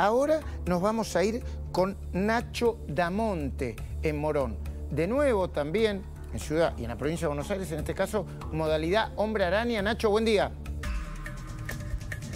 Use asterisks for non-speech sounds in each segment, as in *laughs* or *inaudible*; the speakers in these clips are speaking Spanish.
Ahora nos vamos a ir con Nacho Damonte en Morón. De nuevo también en Ciudad y en la provincia de Buenos Aires, en este caso, modalidad Hombre Araña. Nacho, buen día.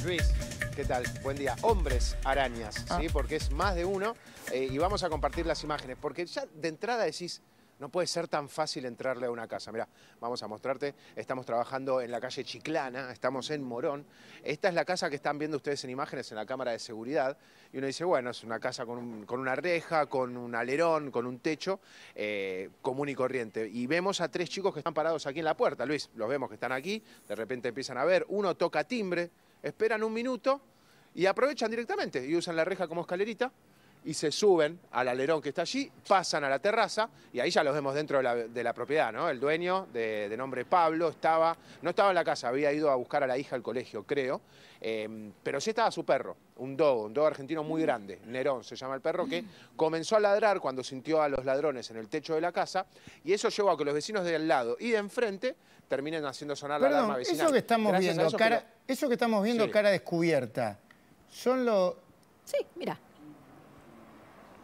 Luis, ¿qué tal? Buen día. Hombres arañas, ¿sí? Ah. Porque es más de uno eh, y vamos a compartir las imágenes. Porque ya de entrada decís, no puede ser tan fácil entrarle a una casa. Mira, vamos a mostrarte. Estamos trabajando en la calle Chiclana, estamos en Morón. Esta es la casa que están viendo ustedes en imágenes en la cámara de seguridad. Y uno dice, bueno, es una casa con, una reja, con un alerón, con un techo eh, común y corriente. Y vemos a tres chicos que están parados aquí en la puerta. Luis, los vemos que están aquí. De repente empiezan a ver. Uno toca timbre, esperan un minuto y aprovechan directamente y usan la reja como escalerita y se suben al alerón que está allí, pasan a la terraza y ahí ya los vemos dentro de la, propiedad, ¿no? El dueño de, nombre Pablo estaba, no estaba en la casa, había ido a buscar a la hija al colegio, creo, eh, pero sí estaba su perro, un dogo, un dogo argentino muy mm. grande, Nerón se llama el perro, que mm. comenzó a ladrar cuando sintió a los ladrones en el techo de la casa y eso llevó a que los vecinos de al lado y de enfrente terminen haciendo sonar la alarma vecinal. Eso que estamos viendo, cara, que estamos viendo cara descubierta, son los... Sí, mira.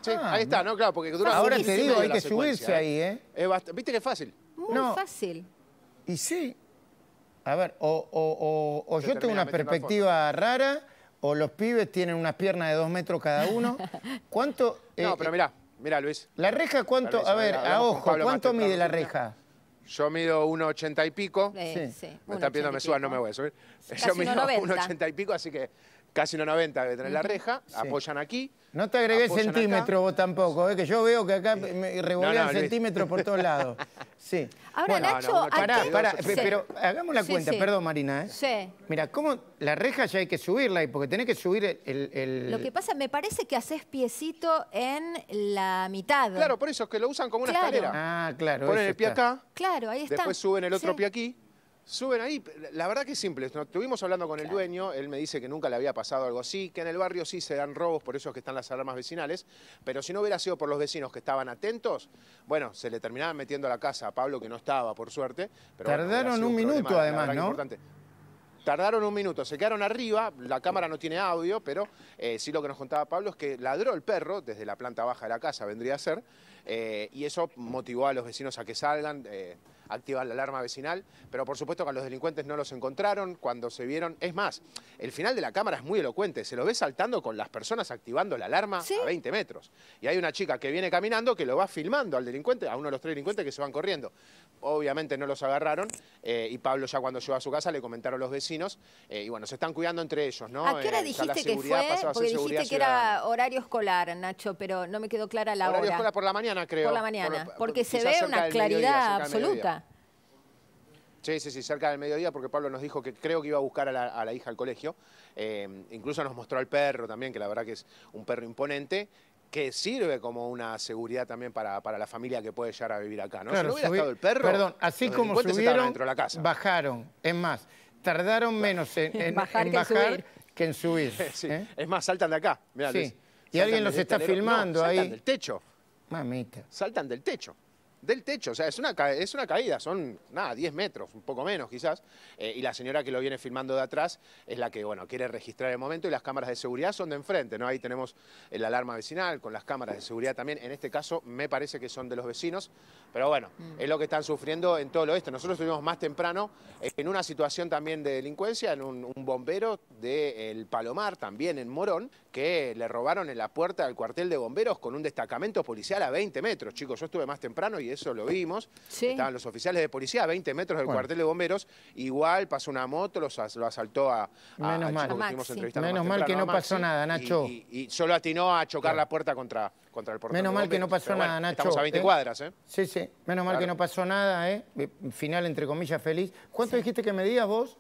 Ah, ahí está, ¿no? Claro, porque dura Ahora te digo, hay que subirse ¿eh? ahí, ¿eh? ¿Viste qué fácil? Muy fácil. Y sí. A ver, o, yo tengo una perspectiva rara, o los pibes tienen unas piernas de dos metros cada uno. *laughs* ¿Cuánto...? no, eh, pero mirá, mirá, Luis. Eh, ¿La reja cuánto...? a ver, a ojo, ¿cuánto mide la reja? Yo mido 1,80 y pico. Sí, sí. Me están pidiendo me suba, no me voy a subir. yo mido 1,80 *laughs* y pico, así que casi 90 debe tener la reja, apoyan aquí. No te agregué centímetro vos tampoco, eh, que yo veo que acá me eh, centímetros por todos lados. *laughs* Sí. Ahora, Nacho, pará, pero hagamos la cuenta, perdón Marina. ¿eh? Sí. Mira, ¿cómo la reja ya hay que subirla? Porque tenés que subir el, Lo que pasa, me parece que haces piecito en la mitad. Claro, por eso, es que lo usan como una escalera. Ah, claro. Ponen el pie acá. Claro, ahí está. Después suben el otro pie aquí. Suben ahí, la verdad que es simple, estuvimos hablando con el dueño, él me dice que nunca le había pasado algo así, que en el barrio sí se dan robos, por eso es que están las alarmas vecinales, pero si no hubiera sido por los vecinos que estaban atentos, bueno, se le terminaba metiendo a la casa a Pablo que no estaba, por suerte. Pero Tardaron un, minuto además, ¿no? Tardaron un minuto, se quedaron arriba, la cámara no tiene audio, pero eh, sí lo que nos contaba Pablo es que ladró el perro desde la planta baja de la casa, vendría a ser, eh, y eso motivó a los vecinos a que salgan. Eh, activa la alarma vecinal, pero por supuesto que a los delincuentes no los encontraron cuando se vieron. Es más, el final de la cámara es muy elocuente, se lo ve saltando con las personas activando la alarma a 20 metros. Y hay una chica que viene caminando que lo va filmando al delincuente, a uno de los tres delincuentes que se van corriendo. Obviamente no los agarraron eh, y Pablo ya cuando llegó a su casa le comentaron los vecinos eh, y bueno, se están cuidando entre ellos, ¿no? ¿A qué hora eh, dijiste que fue? Porque dijiste que era horario escolar, Nacho, pero no me quedó clara la hora. Horario escolar por la mañana, creo. Por la mañana, porque se ve una claridad absoluta. Sí, sí, sí, cerca del mediodía, porque Pablo nos dijo que creo que iba a buscar a la, hija al colegio. Eh, incluso nos mostró al perro también, que la verdad que es un perro imponente que sirve como una seguridad también para, la familia que puede llegar a vivir acá, ¿no? el perro, perdón, así como subieron, dentro de la casa. bajaron, es más, tardaron menos *laughs* en, bajar, que, en subir. *laughs* ¿eh? Es más, saltan de acá, Sí. y alguien los está filmando ahí. Saltan del techo. Mamita. Saltan del techo del techo, o sea, es una, es una caída, son nada, 10 metros, un poco menos quizás, eh, y la señora que lo viene filmando de atrás es la que, bueno, quiere registrar el momento y las cámaras de seguridad son de enfrente, ¿no? Ahí tenemos el alarma vecinal con las cámaras de seguridad también, en este caso me parece que son de los vecinos, pero bueno, mm. es lo que están sufriendo en todo lo esto. Nosotros estuvimos más temprano en una situación también de delincuencia, en un, bombero del Palomar, también en Morón, que le robaron en la puerta del cuartel de bomberos con un destacamento policial a 20 metros, chicos, yo estuve más temprano y eso lo vimos. Estaban los oficiales de policía a 20 metros del cuartel de bomberos. Igual pasó una moto, lo asaltó a, a Menos mal, Menos mal que no pasó nada, Nacho. Y, solo atinó a chocar la puerta contra, contra el portón Menos mal que no pasó nada, Nacho. Estamos a 20 ¿eh? cuadras, ¿eh? Sí, sí. Menos mal que no pasó nada, ¿eh? Final, entre comillas, feliz. ¿Cuánto dijiste que medías vos?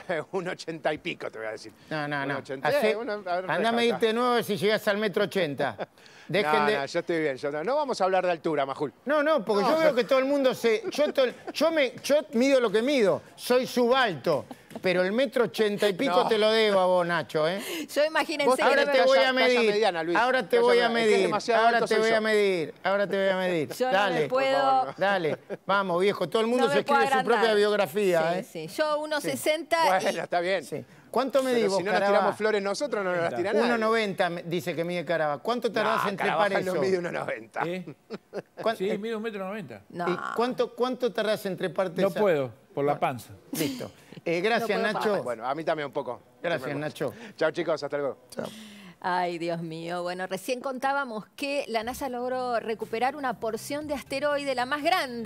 *laughs* un ochenta y pico, te voy a decir. No, no, no. 80, a eh, una, andame a nuevo si llegas al metro ochenta *laughs* *laughs* Dejen no, de... no, yo estoy bien. Yo no, vamos a hablar de altura, Majul. No, no, porque yo veo que todo el mundo se... Yo, me... yo mido lo que mido. Soy subalto pero el metro ochenta y pico te lo debo a vos, Nacho, ¿eh? Yo imagínense... que te voy a medir, ahora te voy a medir, ahora te voy a medir, ahora te voy a medir. Yo dale, puedo... Dale, vamos, viejo, todo el mundo se escribe su propia biografía, ¿eh? Sí, Yo 1,60 Bueno, está bien. ¿Cuánto medís vos, Si no las tiramos flores nosotros, no nos las tirarán. 1,90 dice que mide Caraba. ¿Cuánto tardás entre en trepar eso? no mide 1,90. ¿Eh? Sí, mide 1,90 cuánto, cuánto tardás en treparte No puedo. Por la panza. *laughs* Listo. Eh, gracias, Nacho. Bueno, a mí también un poco. Gracias, Nacho. Chao, chicos. Hasta luego. Chao. Ay, Dios mío. Bueno, recién contábamos que la NASA logró recuperar una porción de asteroide, la más grande.